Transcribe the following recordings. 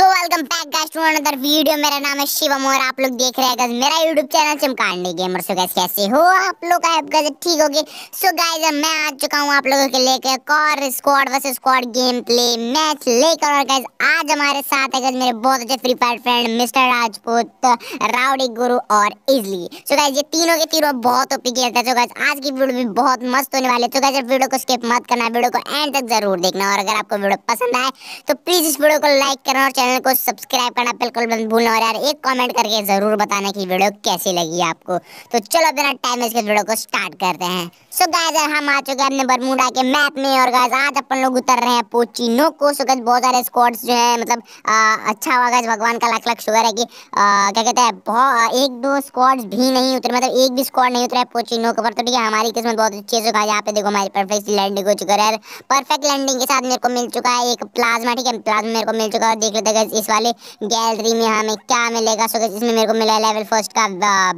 so welcome back guys to another video मेरा नाम है शिवम और आप लोग देख रहे हैं गाइस मेरा YouTube चैनल चमकांडी गेमर सो गाइस कैसे हो आप लोग आई होप गाइस ठीक होगे सो गाइस मैं आ चुका हूं आप लोगों के लेकर कॉर squad versus squad game play match लेकर और गाइस आज हमारे साथ है गाइस मेरे बहुत अच्छे free fire friend mister Rajput rowdy Guru और इजली सो गाइस ये तीनों के तीनों बहुत ओपी खेलते हैं सो गाइस आज की वीडियो भी बहुत मस्त होने वाली है तो गाइस वीडियो को स्किप मत करना वीडियो को एंड तक जरूर देखना और अगर आपको वीडियो पसंद आए तो प्लीज इस वीडियो को लाइक करना और चैनल को सब्सक्राइब करना बिल्कुल मत भूलना और यार एक कमेंट करके ज़रूर बताना कि वीडियो कैसी लगी आपको तो चलो बिना टाइम इसके वीडियो को स्टार्ट करते हैं सो so गाइस हम आ चुके हैं अपने बरमूडा के मैप में और गाइस आज अपन लोग उतर रहे हैं पोचिनो को सो गाइस बहुत सारे स्क्वाड्स जो है मतलब आ, अच्छा हुआ गाइस भगवान का लाख लाख शुक्र है कि क्या कहते हैं बहुत एक दो स्क्वाड्स भी नहीं उतरे मतलब एक भी स्क्वाड नहीं उतरा है पोचिनो के ऊपर तो ठीक है हमारी किस्मत बहुत अच्छी है गाइस यहाँ पे देखो हमारी परफेक्ट लैंडिंग हो चुका है परफेक्ट लैंडिंग के साथ मेरे को मिल चुका है एक प्लाज्मा ठीक है प्लाज्मा मेरे को मिल चुका है देख लेते मिलेगा गज इस वाले गैलरी में हमें क्या मिलेगा सो गज इसमें मेरे को मिला लेवल फर्स्ट का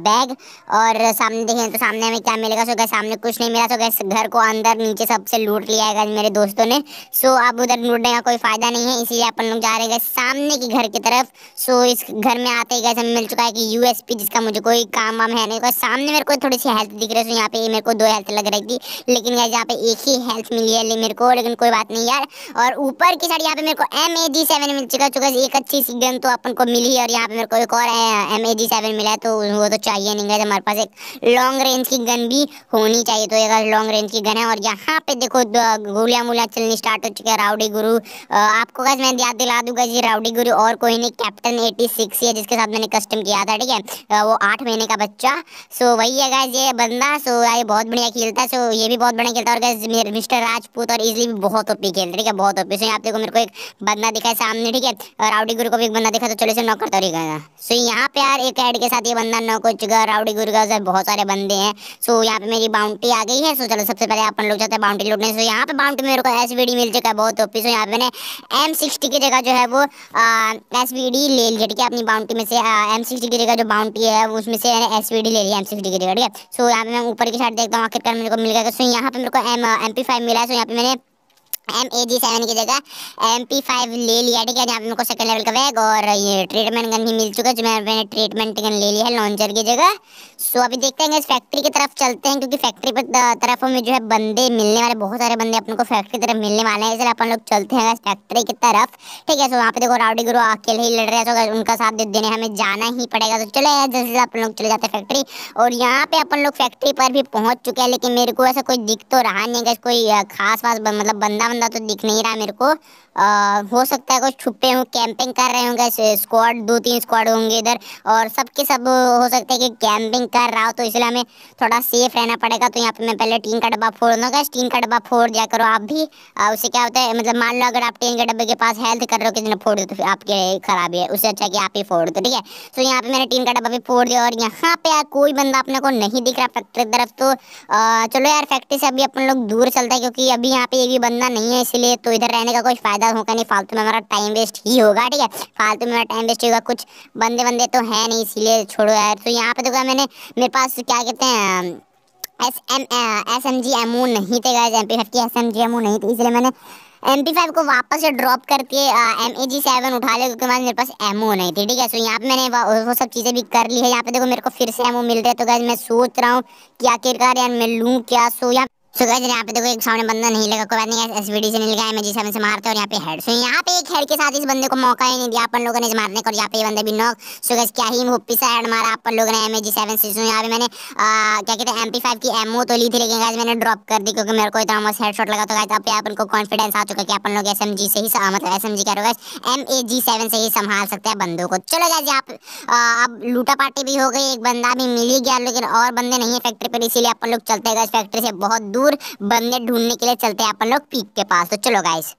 बैग uh, और सामने देखें तो सामने हमें क्या मिलेगा सो गज सामने कुछ नहीं मिला सो गज घर को अंदर नीचे सबसे लूट लिया है मेरे दोस्तों ने सो अब उधर लूटने का कोई फ़ायदा नहीं है इसीलिए अपन लोग जा रहे गए सामने के घर की तरफ सो इस घर में आते ही गए हमें मिल चुका है कि यूएसपी जिसका मुझे कोई काम वाम है नहीं सामने मेरे को थोड़ी सी हेल्थ दिख रही है यहाँ पे मेरे को दो हेल्थ लग रही थी लेकिन यार यहाँ पे एक ही हेल्थ मिली है मेरे को लेकिन कोई बात नहीं यार और ऊपर की साइड यहाँ पे मेरे को एम ए जी सेवन मिल चुका है गैस एक अच्छी सी गन तो अपन को मिली और यहाँ पे मेरे को एक और एम ए जी सेवन मिला है तो वो तो चाहिए नहीं गए तो हमारे पास एक लॉन्ग रेंज की गन भी होनी चाहिए तो एक लॉन्ग रेंज की गन है और यहाँ पे देखो गोलियाँ मुलियाँ चलनी स्टार्ट हो चुकी है राउडी गुरु आपको गैस मैं याद दिला दूंगा जी राउडी गुरु और कोई नहीं कैप्टन एटी सिक्स है जिसके साथ मैंने कस्टम किया था ठीक है वो आठ महीने का बच्चा सो वही है गैस ये बंदा सो ये बहुत बढ़िया खेलता है सो ये भी बहुत बढ़िया खेलता है और गैस मिस्टर राजपूत और इजली भी बहुत ओपी खेलते ठीक है बहुत ओपी सो यहाँ देखो मेरे को एक बंदा दिखा सामने ठीक है राउडी गुरु को भी एक बंदा देखा तो चलो इसे नॉक करता ही गया सो यहाँ पे यार एक ऐड के साथ ये बंदा नॉक हो चुका है राउडी गुरु का बहुत सारे बंदे हैं सो यहाँ पे मेरी बाउंड्री आ गई है सो चलो सबसे पहले अपन लोग जाते हैं बाउंड्री लूटने सो यहाँ पे बाउंड्री मेरे को एस मिल चुका है बहुत ओपी सो यहाँ पे मैंने एम की जगह जो है वो एस ले लिया ठीक है अपनी बाउंड्री में से एम की जगह जो बाउंड्री है उसमें से मैंने एस ले लिया एम की जगह ठीक है सो यहाँ पे मैं ऊपर की साइड देखता हूँ आखिरकार मेरे को मिल गया सो यहाँ पे मेरे को एम एम मिला है सो यहाँ पे मैंने एम ए जी सेवन की जगह एम पी फाइव ले लिया ठीक है जहाँ पे मेरे को सेकंड लेवल का बैग और ये ट्रीटमेंट गन भी मिल चुका है जो मैंने ट्रीटमेंट गन ले लिया है लॉन्चर की जगह सो अभी देखते हैं इस फैक्ट्री की तरफ चलते हैं क्योंकि फैक्ट्री पर तरफ में जो है बंदे मिलने वाले बहुत सारे बंदे अपन को फैक्ट्री की तरफ मिलने वाले हैं इसलिए अपन लोग चलते हैं फैक्ट्री की तरफ ठीक है सो वहाँ पे देखो राउडी गुरु अकेले ही लड़ रहे हैं तो उनका साथ देने हमें जाना ही पड़ेगा तो चले जल्द से अपन लोग चले जाते हैं फैक्ट्री और यहाँ पे अपन लोग फैक्ट्री पर भी पहुँच चुके हैं लेकिन मेरे को ऐसा कोई दिख तो रहा नहीं है कोई खास वास मतलब बंदा बंदा तो दिख नहीं रहा मेरे को आ, हो सकता है कुछ छुपे हों कैंपिंग कर रहे होंगे स्क्वाड दो तीन स्क्वाड होंगे इधर और सबके सब हो सकता है कि कैंपिंग कर रहा हो तो इसलिए हमें थोड़ा सेफ रहना पड़ेगा तो यहाँ पे मैं पहले टीन का डब्बा फोड़ दूँगा टीन का डब्बा फोड़ दिया करो आप भी आ, उससे क्या होता है मतलब मान लो अगर आप टीन के डब्बे के पास हेल्थ कर रहे हो किसी फोड़ दो तो फिर आपके खराबी है उससे अच्छा कि आप ही फोड़ दो ठीक है तो यहाँ पे मैंने टीन का डब्बा भी फोड़ दिया और यहाँ पे यार कोई बंदा अपने को नहीं दिख रहा फैक्ट्री की तरफ तो चलो यार फैक्ट्री से अभी अपन लोग दूर चलते हैं क्योंकि अभी यहाँ पे ये भी बंदा नहीं नहीं है इसलिए तो इधर रहने का कोई फ़ायदा होगा नहीं फालतू में हमारा टाइम वेस्ट ही होगा ठीक है फालतू में हमारा टाइम वेस्ट होगा कुछ बंदे बंदे तो है नहीं इसीलिए छोड़ो यार तो यहाँ पर देखो तो मैंने मेरे पास क्या कहते हैं S M S M G ammo नहीं थे गए एम पी फाइव की S M G ammo नहीं थी इसलिए मैंने एम पी फाइव को वापस से ड्रॉप करके एम ए जी सेवन उठा लिया क्योंकि मेरे पास एम ओ नहीं थी ठीक है सो यहाँ पे मैंने वो, वो सब चीज़ें भी कर ली है यहाँ पे देखो मेरे को फिर से एम ओ मिल रहा है तो गैस मैं सोच रहा हूँ कि आखिरकार यार मैं लूँ क्या सो यहाँ सो गाइस यहाँ पे देखो एक सामने बंदा नहीं लगा कोई बात नहीं एसवीडी से नहीं लगाया एमजी7 से मारते और यहाँ पे हेड सो यहाँ पे एक हेड के साथ इस बंदे को मौका ही नहीं दिया अपन लोगों ने मारने का और यहाँ पे ये बंदा भी नॉक सो गाइस क्या ही मुप्पी सा हेड मारा अपन लोगों ने एम जी सेवन से सो यहाँ पे मैंने क्या कहते हैं एम की एमओ तो ली थी लेकिन गाइस मैंने ड्रॉप कर दी क्योंकि मेरे को इतना मस्त हेडशॉट लगा तो गाइस अब अपन को कॉन्फिडेंस आ चुका कि अपन लोग एस से ही मतलब एस एम जी कह रहे हो जी सेवन से ही संभाल सकते हैं बंदों को चलो गाइस यहां पे अब लूटा पार्टी भी हो गई एक बंदा भी मिल ही गया लेकिन और बंदे नहीं है फैक्ट्री पर इसीलिए अपन लोग चलते हैं फैक्ट्री से बहुत दूर दूर बंदे ढूंढने के लिए चलते हैं अपन लोग पीक के पास तो चलो गाइस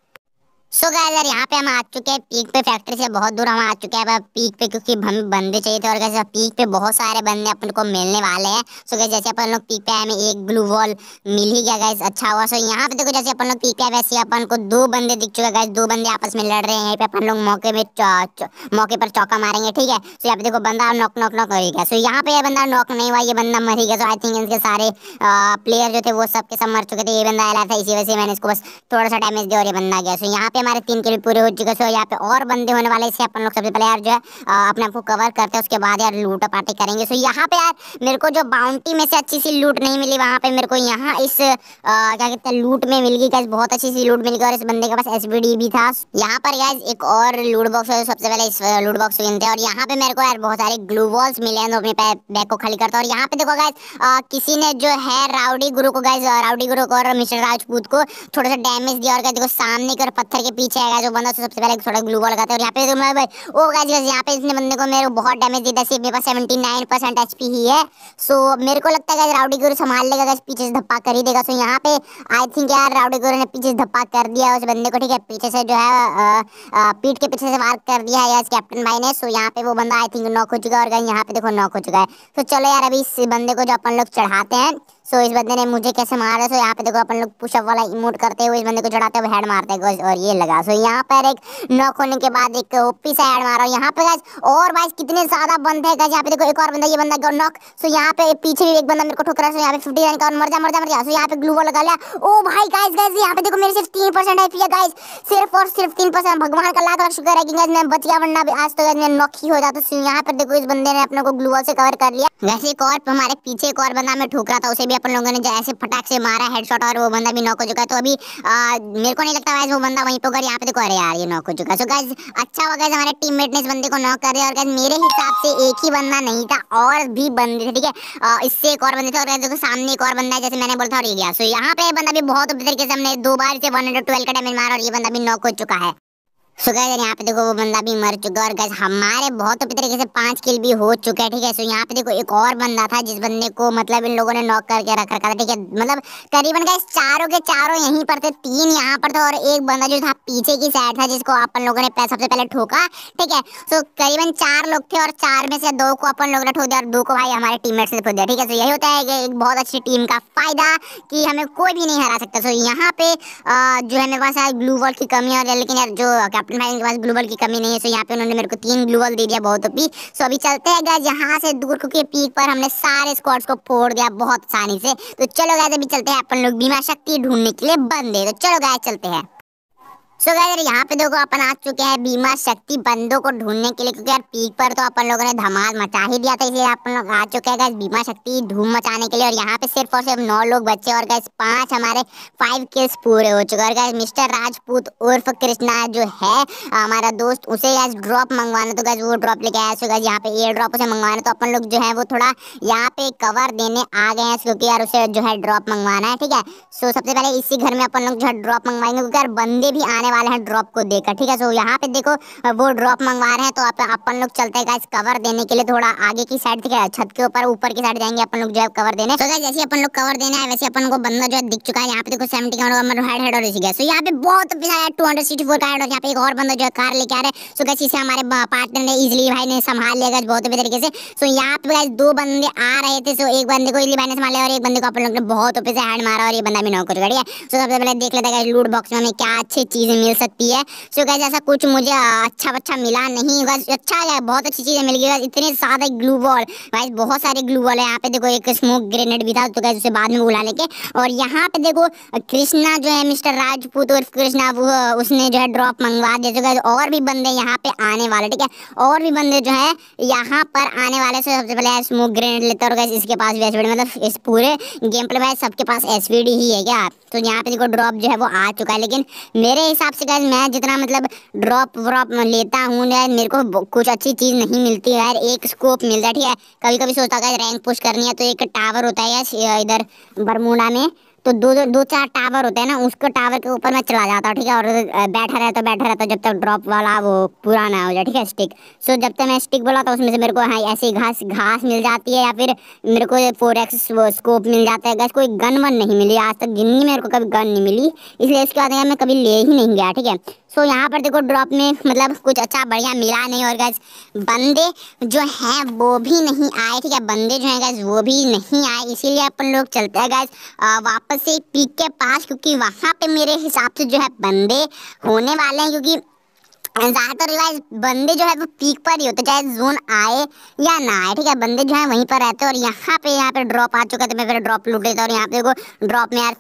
सो so यार यहाँ पे हम आ चुके हैं पीक पे फैक्ट्री से बहुत दूर हम आ चुके हैं पीक पे क्योंकि हम बंदे चाहिए थे और कैसे पीक पे बहुत सारे बंदे अपन को मिलने वाले हैं सो गए जैसे अपन लोग पीक पे हमें एक ब्लू वॉल मिल ही गया गैस अच्छा हुआ सो यहाँ पे देखो जैसे अपन लोग पीक पे वैसे वैसे अपन को दो बंदे दिख चुके गए दो बंदे आपस में लड़ रहे हैं यहाँ पे अपन लोग मौके में मौके पर चौका मारेंगे ठीक है सो यहाँ पे देखो बंदा नॉक नॉक नॉक ही गया सो यहाँ पे बंदा नॉक नहीं हुआ ये बंदा मर ही गया सो आई थिंक इनके सारे प्लेयर जो थे वो सब के सब मर चुके थे ये बंदा आया था इसी वजह से मैंने इसको बस थोड़ा सा डैमेज दिया और ये बंदा गया सो यहाँ पे हमारे तीन के भी पूरे हो चुके सो यहाँ पे और बंदे होने वाले इसे अपन लोग सबसे पहले यार जो है अपने आप को कवर करते हैं उसके बाद यार लूट पार्टी करेंगे सो यहाँ पे यार मेरे को जो बाउंटी में से अच्छी सी लूट नहीं मिली वहाँ पे मेरे को यहाँ इस क्या कहते हैं लूट में मिल गई गैस बहुत अच्छी सी लूट मिल गई और इस बंदे के पास एस भी था यहाँ पर गैस एक और लूट बॉक्स है सबसे पहले इस लूट बॉक्स गिनते हैं और यहाँ पे मेरे को यार बहुत सारे ग्लू बॉल्स मिले हैं अपने बैग को खाली करता और यहाँ पे देखो गैस किसी ने जो है राउडी गुरु को गैस राउडी गुरु को और मिस्टर राजपूत को थोड़ा सा डैमेज दिया और देखो सामने के और पत्थर के पीछे आएगा जो बंदा सबसे पहले थोड़ा ग्लू बॉल लगाते हैं और यहाँ पे तो मैं भाई ओ गाइस गाइस यहाँ पे इसने बंदे को मेरे बहुत डैमेज देता सिर्फ मेरे पास seventy nine percent H P ही है सो मेरे को लगता है राउडी गुरु संभाल लेगा गाइस पीछे से धप्पा कर ही देगा सो यहाँ पे आई थिंक यार राउडी गुरु ने पीछे से धप्पा कर दिया उस बंदे को ठीक है पीछे से जो है पीठ के पीछे से वार कर दिया है यार कैप्टन भाई ने सो यहाँ पे वो बंदा आई थिंक नॉक हो चुका और गाइस यहाँ पे देखो नॉक हो चुका है तो चलो यार अभी इस बंदे को जो अपन लोग चढ़ाते हैं सो इस बंदे ने मुझे कैसे मारा सो यहाँ पे देखो अपन लोग पुशअप वाला इमोट करते हुए इस बंदे को चढ़ाते हुए हेड मारते हैं और ये लगा सो यहाँ पर एक नॉक होने के बाद एक ओपी सा ऐड मारा यहाँ पे गाइस और गाइस कितने ज्यादा बंदे हैं गाइस यहाँ पे देखो एक और बंदा ये बंदा नॉक सो यहाँ पे पीछे भी एक बंदा मेरे को ठोकरा सो यहाँ पे 59 का और मर जा मर जा मर जा सो यहाँ पे ग्लू वॉल लगा लिया ओ भाई गाइस गाइस यहाँ पे देखो मेरे सिर्फ तीन परसेंट है गाइस सिर्फ और सिर्फ तीन परसेंट भगवान का लाख लाख शुक्र है कि गाइस मैं बच गया वरना आज तो गाइस मैं नॉक ही हो जाता सो यहाँ पर देखो इस बंदे ने अपने को ग्लू वॉल से कवर कर लिया वैसे एक और हमारे पीछे एक और बंदा मैं ठोकरा था उसे भी अपन लोगों ने जैसे फटाक से मारा हेडशॉट और वो बंदा भी नॉक हो चुका है तो अभी आ, मेरे को नहीं लगता गाइस वो बंदा वहीं तो अगर यहाँ पे देखो अरे यार ये नॉक हो चुका सो गाइज अच्छा हुआ गाइज हमारे टीममेट ने इस बंदे को नॉक कर दिया और गाइज मेरे हिसाब से एक ही बंदा नहीं था और भी बंदे थे ठीक है इससे एक और बंदे थे और गाइज देखो सामने एक और बंदा है जैसे मैंने बोला था और ये गया सो यहाँ पे बंदा भी बहुत तरीके से हमने दो बार से वन का डैमेज मारा और ये बंदा भी नॉक हो चुका है सो गाइस यहाँ पे देखो वो बंदा भी मर चुका है और गैस हमारे बहुत अच्छे तो तरीके से पांच किल भी हो चुके हैं ठीक है सो यहाँ पे देखो एक और बंदा था जिस बंदे को मतलब इन लोगों ने नॉक करके रख रखा था ठीक है मतलब करीबन गैस चारों के चारों यहीं पर थे तीन यहाँ पर थे और एक बंदा जो था पीछे की साइड था जिसको अपन लोगों ने सबसे पहले ठोका ठीक है सो करीबन चार लोग थे और चार में से दो को अपन लोगों ने ठोक दिया और दो को भाई हमारे टीम ने ठोक दिया ठीक है सो यही होता है एक बहुत अच्छी टीम का फायदा कि हमें कोई भी नहीं हरा सकता सो यहाँ पे जो है मेरे पास ग्लू वॉल की कमी है लेकिन यार जो अपने भाई के पास ग्लूबल की कमी नहीं है सो यहाँ पे उन्होंने मेरे को तीन ग्लूबल दे दिया बहुत ओपी तो सो अभी चलते हैं गैस यहाँ से दूर क्योंकि पीक पर हमने सारे स्क्वाड्स को फोड़ दिया बहुत आसानी से तो चलो गैस अभी चलते हैं अपन लोग बीमा शक्ति ढूंढने के लिए बंदे तो चलो गैस चलते हैं सो so यार यहाँ पे देखो अपन आ चुके हैं बीमा शक्ति बंदों को ढूंढने के लिए क्योंकि यार पीक पर तो अपन लोगों ने धमाल मचा ही दिया था इसलिए अपन लोग आ चुके हैं गैस बीमा शक्ति धूम मचाने के लिए और यहाँ पे सिर्फ और सिर्फ नौ लोग बचे और गैस पांच हमारे फाइव किल्स पूरे हो चुके हैं और गैस मिस्टर राजपूत उर्फ कृष्णा जो है हमारा दोस्त उसे गैस ड्रॉप मंगवाना तो गैस वो ड्रॉप लेके आया सो गैस यहाँ पे एयर ड्रॉप उसे मंगवाना तो अपन लोग जो है वो थोड़ा यहाँ पे कवर देने आ गए हैं क्योंकि यार उसे जो है ड्रॉप मंगवाना है ठीक है सो सबसे पहले इसी घर में अपन लोग जो है ड्रॉप मंगवाएंगे क्योंकि यार बंदे भी आने मंगाने वाले हैं ड्रॉप को देकर ठीक है सो यहाँ पे देखो वो ड्रॉप मंगवा रहे हैं तो आप अपन लोग चलते हैं गाइस कवर देने के लिए थोड़ा आगे की साइड ठीक है छत के ऊपर ऊपर की साइड जाएंगे अपन लोग जो है कवर देने तो जैसे अपन लोग कवर देने आए वैसे अपन को बंदा जो है दिख चुका है यहाँ पे देखो सेवेंटी का हेड हेड और गया सो यहाँ पे बहुत टू हंड्रेड सिक्सटी फोर का हेड और यहाँ पे एक और बंदा जो है कार लेके आ रहे हैं सो गैस इसे हमारे पार्टनर ने इजिली भाई ने संभाल लिया गया बहुत तरीके से सो यहाँ पे गाइस दो बंदे आ रहे थे सो एक बंदे को इजिली भाई ने संभाल लिया और एक बंदे को अपन लोग ने बहुत ओपे से हेड मारा और ये बंदा भी नौकर कर गया सो सबसे पहले देख लेते हैं लूट बॉक्स में क्या अच्छी चीज चीज़ें मिल सकती है सो गैस ऐसा कुछ मुझे अच्छा अच्छा मिला नहीं बस अच्छा है बहुत अच्छी चीज़ें मिल गई बस इतने सारे ग्लू बॉल गाइस बहुत सारे ग्लू बॉल है यहाँ पे देखो एक स्मोक ग्रेनेड भी था तो गैस उसे बाद में बुला लेके और यहाँ पे देखो कृष्णा जो है मिस्टर राजपूत और कृष्णा वो उसने जो है ड्रॉप मंगवा दिया जो तो गैस और भी बंदे यहाँ पे आने वाले ठीक है और भी बंदे जो है यहाँ पर आने वाले से सबसे पहले स्मोक ग्रेनेड लेते और गैस इसके पास भी एसवीडी मतलब इस पूरे गेम प्ले में सबके पास एसवीडी ही है क्या तो यहाँ पे देखो ड्रॉप जो है वो आ चुका है लेकिन मेरे हिसाब हिसाब से गैस मैं जितना मतलब ड्रॉप व्रॉप लेता हूँ यार मेरे को कुछ अच्छी चीज़ नहीं मिलती है यार एक स्कोप मिलता है ठीक है कभी कभी सोचता है रैंक पुश करनी है तो एक टावर होता है यार इधर बरमूडा में तो दो दो चार टावर होते हैं ना उसको टावर के ऊपर मैं चला जाता हूँ ठीक है और बैठा रहता बैठा रहता जब तक ड्रॉप वाला वो पूरा ना हो जाए ठीक है स्टिक सो जब तक मैं स्टिक बोला तो उसमें से मेरे को हाँ ऐसी घास घास मिल जाती है या फिर मेरे को फोर एक्स स्कोप मिल जाता है गैस कोई गन वन नहीं मिली आज तक जिंदगी मेरे को कभी गन नहीं मिली इसलिए इसके बाद मैं कभी ले ही नहीं गया ठीक है सो यहाँ पर देखो ड्रॉप में मतलब कुछ अच्छा बढ़िया मिला नहीं और गैस बंदे जो हैं वो भी नहीं आए ठीक है बंदे जो हैं गैस वो भी नहीं आए इसीलिए अपन लोग चलते हैं गैस वापस वापस से पीक के पास क्योंकि वहाँ पे मेरे हिसाब से जो है बंदे होने वाले हैं क्योंकि ज़्यादातर रिवाइज बंदे जो है वो पीक पर ही होते चाहे जोन आए या ना आए ठीक है बंदे जो है वहीं पर रहते और यहाँ पे यहाँ पे ड्रॉप आ चुका था तो मैं फिर ड्रॉप लूट लेता और यहाँ पे देखो ड्रॉप में यार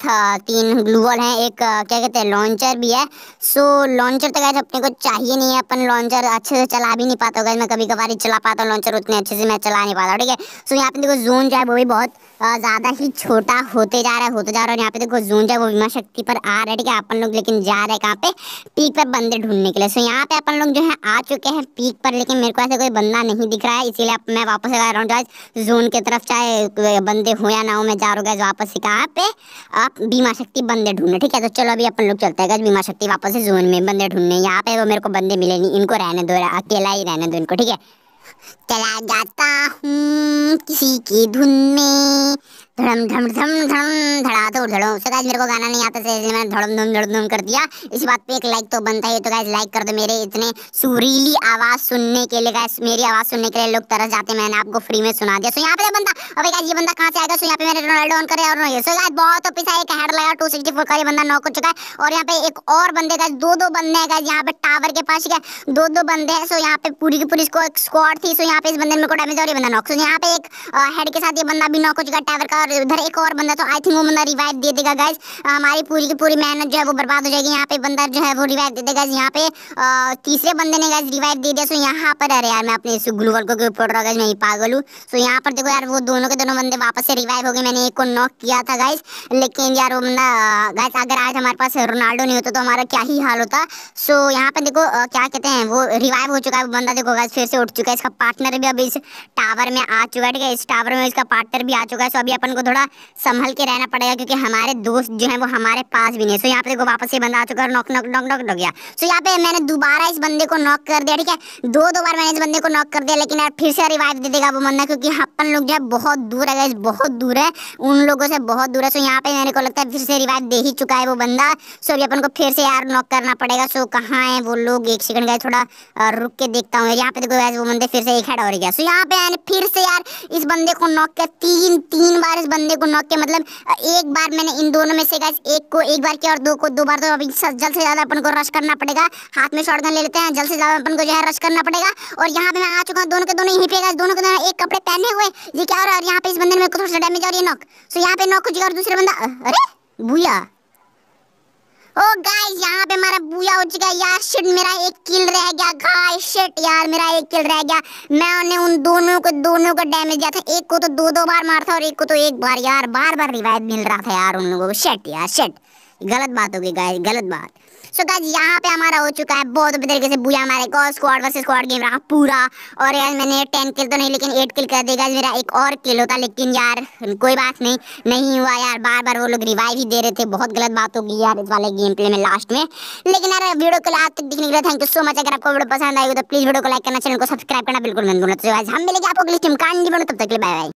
तीन ग्लूवल हैं एक क्या कहते हैं लॉन्चर भी है सो लॉन्चर तो गैस अपने को चाहिए नहीं है अपन लॉन्चर अच्छे से चला भी नहीं पाता होगा मैं कभी कभार ही चला पाता हूँ लॉन्चर उतने अच्छे से मैं चला नहीं पाता ठीक है सो यहाँ पे देखो जोन जो है वो भी बहुत ज़्यादा ही छोटा होते जा रहा है होते जा रहा है और यहाँ पे देखो जोन जो है वो बीमा शक्ति पर आ रहा है ठीक है अपन लोग लेकिन जा रहे हैं कहाँ पे पीक पर बंदे ढूंढने के लिए सो यहाँ यहाँ पे अपन लोग जो है आ चुके हैं पीक पर लेकिन मेरे को ऐसे कोई बंदा नहीं दिख रहा है इसीलिए मैं वापस आ रहा हूँ जो जोन के तरफ चाहे बंदे हो या ना हो मैं जा रहा हूँ वापस से कहाँ पे आप बीमा शक्ति बंदे ढूंढे ठीक है तो चलो अभी अपन लोग चलते हैं बीमा शक्ति वापस से जोन में बंदे ढूंढने यहाँ पे वो मेरे को बंदे मिले नहीं इनको रहने दो अकेला ही रहने दो इनको ठीक है चला जाता हूँ किसी की धुन में धड़म धम धम धम धड़ा तो धड़ो सो गाइस मेरे को गाना नहीं आता था इसलिए मैंने धड़म धम धड़ धम कर दिया इस बात पे एक लाइक तो बनता ही तो गाइस लाइक कर दो मेरे इतने सुरीली आवाज सुनने के लिए गाइस मेरी आवाज सुनने के लिए लोग तरस जाते हैं मैंने आपको फ्री में सुना दिया सो यहाँ पे बंदा अबे गाइस ये बंदा कहाँ से आएगा सो यहाँ पे मैंने रोनाल्डो ऑन करे और नो सो गाइस बहुत पिसा एक हेड लगा 264 का ये बंदा नॉक हो चुका है और यहाँ पे एक और बंदे गाइस दो दो बंदे हैं गाइस यहाँ पे टावर के पास गए दो दो बंदे हैं सो यहाँ पे पूरी की पूरी स्क्वाड थी सो यहाँ पे इस बंदे मेरे को डैमेज और ये बंदा नॉक सो यहाँ पे एक हेड के साथ ये बंदा भी नॉक हो चुका है टावर का और उधर एक और बंदा तो आई थिंक वो बंदा रिवाइव दे देगा गाइज हमारी पूरी की पूरी मेहनत जो है वो बर्बाद हो जाएगी यहाँ पे बंदा जो है वो रिवाइव दे देगा यहाँ पे तीसरे बंदे ने गाइज रिवाइव दे दिया सो यहाँ पर अरे यार मैं अपने इस ग्लूगल को ऊपर रहा गाइज मैं पागल हूँ सो यहाँ पर देखो यार वो दोनों के दोनों बंदे वापस से रिवाइव हो गए मैंने एक को नॉक किया था गाइज लेकिन यार वो बंदा गाइज अगर आज हमारे पास रोनाल्डो नहीं होता तो हमारा क्या ही हाल होता सो यहाँ पर देखो क्या कहते हैं वो रिवाइव हो चुका है बंदा देखो गाइज फिर से उठ चुका है इसका पार्टनर भी अभी इस टावर में आ चुका है ठीक है इस टावर में इसका पार्टनर भी आ चुका है सो अभी अपन हमको थोड़ा संभल के रहना पड़ेगा क्योंकि हमारे दोस्त जो है वो हमारे पास भी नहीं सो यहाँ पे देखो वापस ये बंदा आ चुका है knock knock knock knock knock गया सो यहाँ पे मैंने दोबारा इस बंदे को नॉक कर दिया ठीक है दो दो बार मैंने इस बंदे को नॉक कर दिया लेकिन यार फिर से रिवाइव दे देगा वो बंदा क्योंकि अपन लोग जो है बहुत दूर है बहुत दूर है उन लोगों से बहुत दूर है सो यहाँ पे मेरे को लगता है फिर से रिवाइव दे ही चुका है वो बंदा सो अभी अपन को फिर से यार नॉक करना पड़ेगा सो कहाँ है वो लोग एक सेकंड गए थोड़ा रुक के देखता हूँ यहाँ पे देखो वो बंदे फिर से एक हेड और गया सो यहाँ पे फिर से यार इस बंदे को नॉक किया तीन तीन बार इस बंदे को नॉक किया मतलब एक बार मैंने इन दोनों में से गाइस एक को एक बार किया और दो को दो बार तो अभी जल्द से ज़्यादा अपन को रश करना पड़ेगा हाथ में शॉर्ट ले लेते हैं जल्द से ज़्यादा अपन को जो है रश करना पड़ेगा और यहाँ पे मैं आ चुका हूँ दोनों के दोनों यहीं पे गाइस दोनों के दोनों एक कपड़े पहने हुए ये क्या हो रहा है और यहाँ पे इस बंदे ने मेरे को थोड़ा डैमेज और ये नॉक सो यहाँ पे नॉक हो जाएगा और दूसरा बंदा अरे भूया ओ oh, गाइस यहाँ पे हमारा बुआ उठ गया यार शिट मेरा एक किल रह गया गाइस शिट यार मेरा एक किल रह गया मैंने उन दोनों को दोनों का डैमेज दिया था एक को तो दो दो बार मारता था और एक को तो एक बार यार बार बार रिवाइव मिल रहा था यार उन लोगों को शिट यार शिट गलत बात होगी गाइस गलत बात सो so, गाइस यहाँ पे हमारा हो चुका है बहुत तरीके से बुआ हमारे को स्क्वाड वर्सेस स्क्वाड गेम रहा पूरा और यार मैंने टेन किल तो नहीं लेकिन एट किल कर देगा मेरा एक और किल होता लेकिन यार कोई बात नहीं नहीं हुआ यार बार बार वो लोग रिवाइव ही दे रहे थे बहुत गलत बात होगी यार इस वाले गेम प्ले में लास्ट में लेकिन यार वीडियो को आज तक दिखने के लिए थैंक यू सो मच अगर आपको वीडियो पसंद आई हो तो प्लीज़ वीडियो को लाइक करना चैनल को सब्सक्राइब करना बिल्कुल मत भूलना तो हम मिलेंगे आपको अगली टीम कान नहीं बनो तब तक के लिए बाय बाय